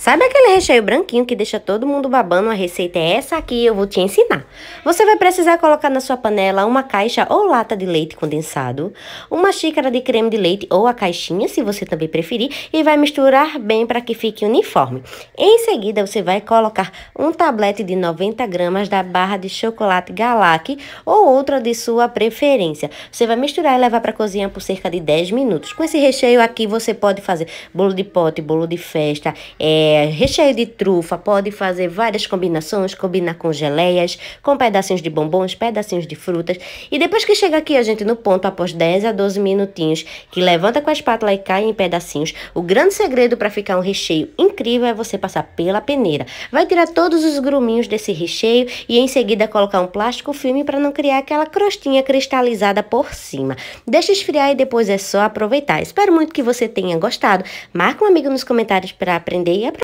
Sabe aquele recheio branquinho que deixa todo mundo babando? A receita é essa aqui, eu vou te ensinar. Você vai precisar colocar na sua panela uma caixa ou lata de leite condensado, uma xícara de creme de leite ou a caixinha, se você também preferir, e vai misturar bem para que fique uniforme. Em seguida, você vai colocar um tablete de 90 gramas da barra de chocolate Galac ou outra de sua preferência. Você vai misturar e levar para cozinhar por cerca de 10 minutos. Com esse recheio aqui, você pode fazer bolo de pote, bolo de festa, é é, recheio de trufa, pode fazer várias combinações, combinar com geleias, com pedacinhos de bombons, pedacinhos de frutas. E depois que chega aqui, a gente, no ponto, após 10 a 12 minutinhos, que levanta com a espátula e cai em pedacinhos, o grande segredo para ficar um recheio incrível é você passar pela peneira. Vai tirar todos os gruminhos desse recheio e em seguida colocar um plástico filme para não criar aquela crostinha cristalizada por cima. Deixa esfriar e depois é só aproveitar. Espero muito que você tenha gostado. Marca um amigo nos comentários para aprender e aprender.